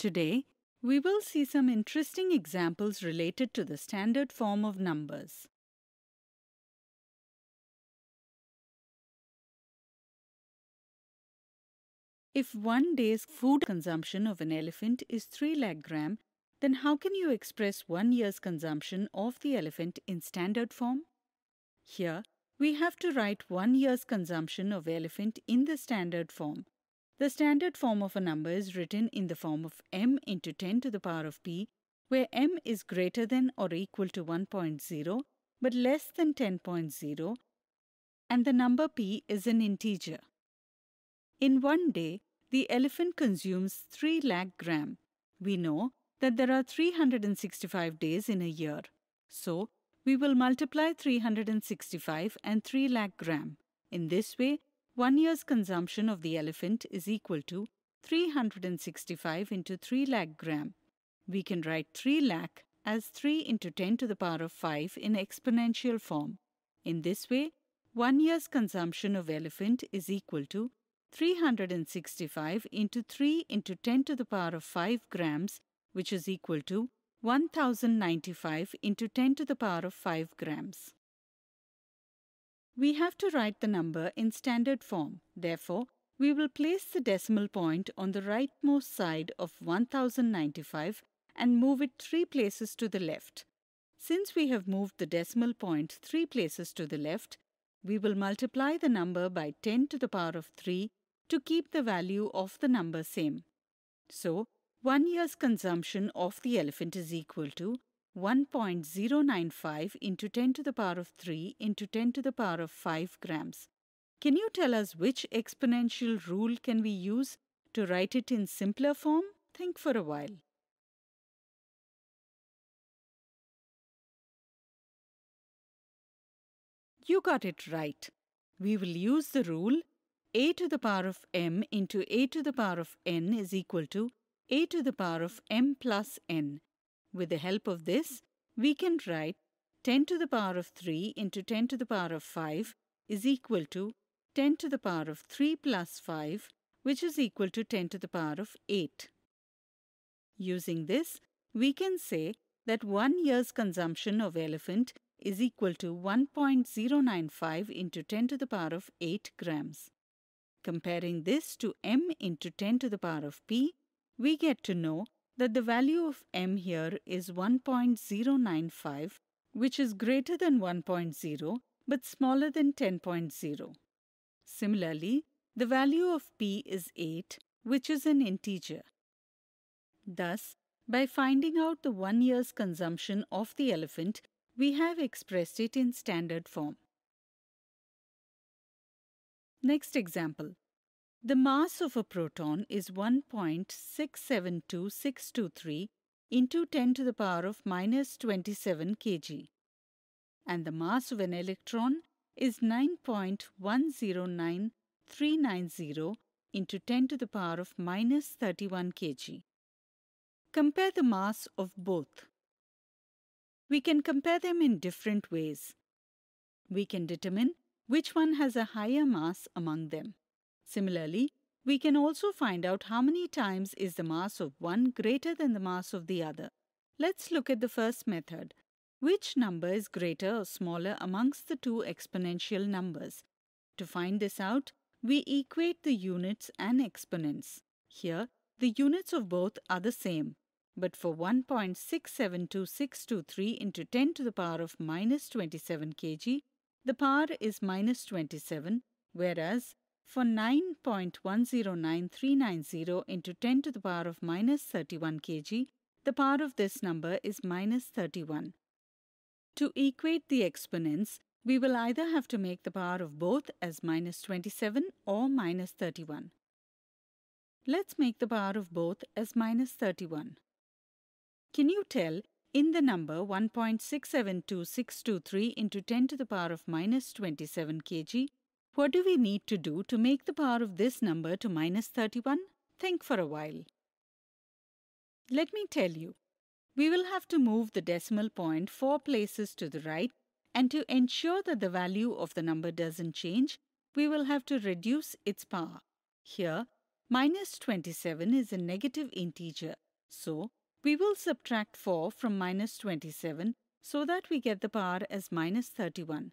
Today, we will see some interesting examples related to the standard form of numbers. If one day's food consumption of an elephant is 3 lakh gram, then how can you express one year's consumption of the elephant in standard form? Here, we have to write one year's consumption of elephant in the standard form the standard form of a number is written in the form of m into 10 to the power of p, where m is greater than or equal to 1.0 but less than 10.0 and the number p is an integer. In one day, the elephant consumes 3 lakh gram. We know that there are 365 days in a year. So, we will multiply 365 and 3 lakh gram. In this way, one year's consumption of the elephant is equal to 365 into 3 lakh gram. We can write 3 lakh as 3 into 10 to the power of 5 in exponential form. In this way, one year's consumption of elephant is equal to 365 into 3 into 10 to the power of 5 grams, which is equal to 1095 into 10 to the power of 5 grams. We have to write the number in standard form. Therefore, we will place the decimal point on the rightmost side of 1095 and move it three places to the left. Since we have moved the decimal point three places to the left, we will multiply the number by 10 to the power of 3 to keep the value of the number same. So, 1 year's consumption of the elephant is equal to 1.095 into 10 to the power of 3 into 10 to the power of 5 grams. Can you tell us which exponential rule can we use to write it in simpler form? Think for a while. You got it right. We will use the rule a to the power of m into a to the power of n is equal to a to the power of m plus n with the help of this, we can write 10 to the power of 3 into 10 to the power of 5 is equal to 10 to the power of 3 plus 5 which is equal to 10 to the power of 8. Using this, we can say that one year's consumption of elephant is equal to 1.095 into 10 to the power of 8 grams. Comparing this to m into 10 to the power of p, we get to know that the value of m here is 1.095, which is greater than 1.0 but smaller than 10.0. Similarly, the value of p is 8, which is an integer. Thus, by finding out the one year's consumption of the elephant, we have expressed it in standard form. Next example. The mass of a proton is 1.672623 into 10 to the power of minus 27 kg. And the mass of an electron is 9.109390 into 10 to the power of minus 31 kg. Compare the mass of both. We can compare them in different ways. We can determine which one has a higher mass among them. Similarly, we can also find out how many times is the mass of one greater than the mass of the other. Let's look at the first method. Which number is greater or smaller amongst the two exponential numbers? To find this out, we equate the units and exponents. Here, the units of both are the same. But for 1.672623 into 10 to the power of minus 27 kg, the power is minus 27, whereas for 9.109390 into 10 to the power of minus 31 kg, the power of this number is minus 31. To equate the exponents, we will either have to make the power of both as minus 27 or minus 31. Let's make the power of both as minus 31. Can you tell in the number 1.672623 into 10 to the power of minus 27 kg, what do we need to do to make the power of this number to minus 31? Think for a while. Let me tell you. We will have to move the decimal point four places to the right and to ensure that the value of the number doesn't change, we will have to reduce its power. Here, minus 27 is a negative integer, so we will subtract 4 from minus 27 so that we get the power as minus 31.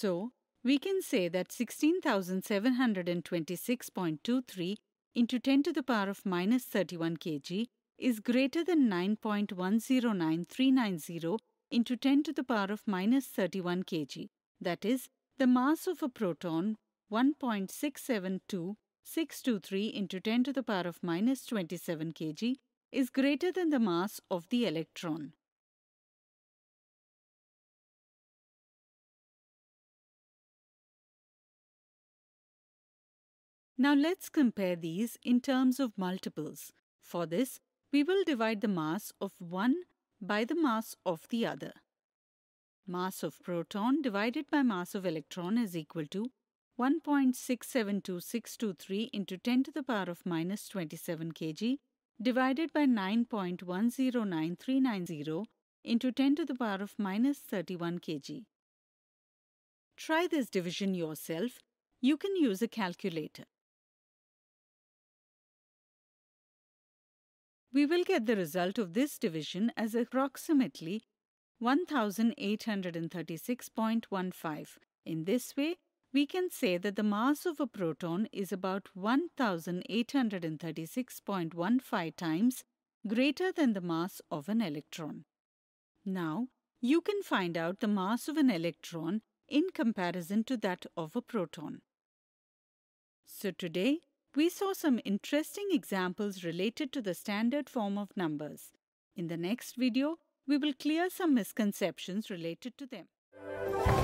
So, we can say that 16,726.23 into 10 to the power of minus 31 kg is greater than 9.109390 into 10 to the power of minus 31 kg. That is, the mass of a proton 1.672623 into 10 to the power of minus 27 kg is greater than the mass of the electron. Now let's compare these in terms of multiples. For this, we will divide the mass of one by the mass of the other. Mass of proton divided by mass of electron is equal to 1.672623 into 10 to the power of minus 27 kg divided by 9.109390 into 10 to the power of minus 31 kg. Try this division yourself. You can use a calculator. We will get the result of this division as approximately 1836.15. In this way, we can say that the mass of a proton is about 1836.15 times greater than the mass of an electron. Now, you can find out the mass of an electron in comparison to that of a proton. So today, we saw some interesting examples related to the standard form of numbers. In the next video, we will clear some misconceptions related to them.